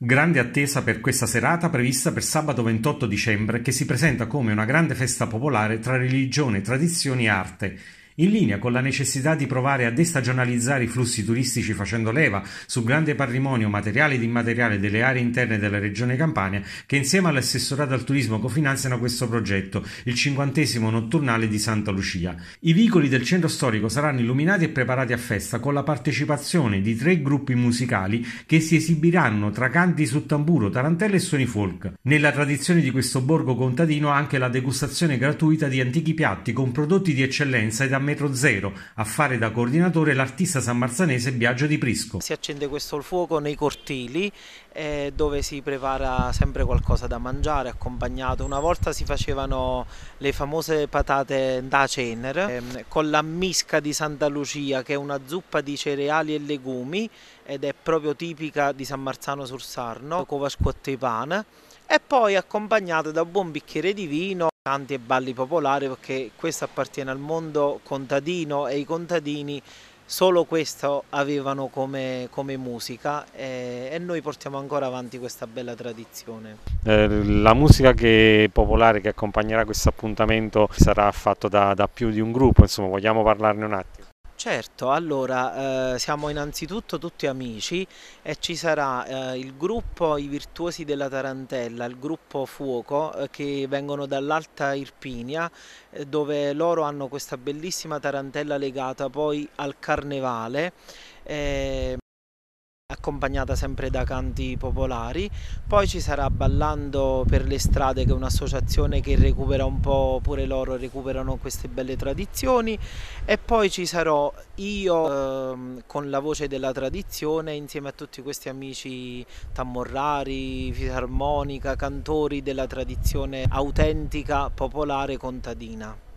Grande attesa per questa serata prevista per sabato 28 dicembre che si presenta come una grande festa popolare tra religione, tradizioni e arte in linea con la necessità di provare a destagionalizzare i flussi turistici facendo leva sul grande patrimonio materiale ed immateriale delle aree interne della regione Campania, che insieme all'assessorato al turismo cofinanziano questo progetto, il cinquantesimo notturnale di Santa Lucia. I vicoli del centro storico saranno illuminati e preparati a festa con la partecipazione di tre gruppi musicali che si esibiranno tra canti su tamburo, tarantella e suoni folk. Nella tradizione di questo borgo contadino anche la degustazione gratuita di antichi piatti con prodotti di eccellenza ed amministrazione metro zero, a fare da coordinatore l'artista sammarzanese Biagio Di Prisco. Si accende questo fuoco nei cortili eh, dove si prepara sempre qualcosa da mangiare accompagnato. Una volta si facevano le famose patate da cener ehm, con la misca di Santa Lucia che è una zuppa di cereali e legumi ed è proprio tipica di San Marzano sul Sarno, cova scuotte pane e poi accompagnata da un buon bicchiere di vino canti e balli popolari perché questo appartiene al mondo contadino e i contadini solo questo avevano come, come musica eh, e noi portiamo ancora avanti questa bella tradizione. Eh, la musica che, popolare che accompagnerà questo appuntamento sarà fatta da, da, più di un gruppo, insomma vogliamo parlarne un attimo? Certo, allora eh, siamo innanzitutto tutti amici e ci sarà eh, il gruppo I Virtuosi della Tarantella, il gruppo Fuoco eh, che vengono dall'Alta Irpinia eh, dove loro hanno questa bellissima tarantella legata poi al carnevale. Eh, accompagnata sempre da canti popolari, poi ci sarà Ballando per le strade che è un'associazione che recupera un po', pure loro recuperano queste belle tradizioni e poi ci sarò io ehm, con la voce della tradizione insieme a tutti questi amici tammorrari, fisarmonica, cantori della tradizione autentica, popolare, contadina.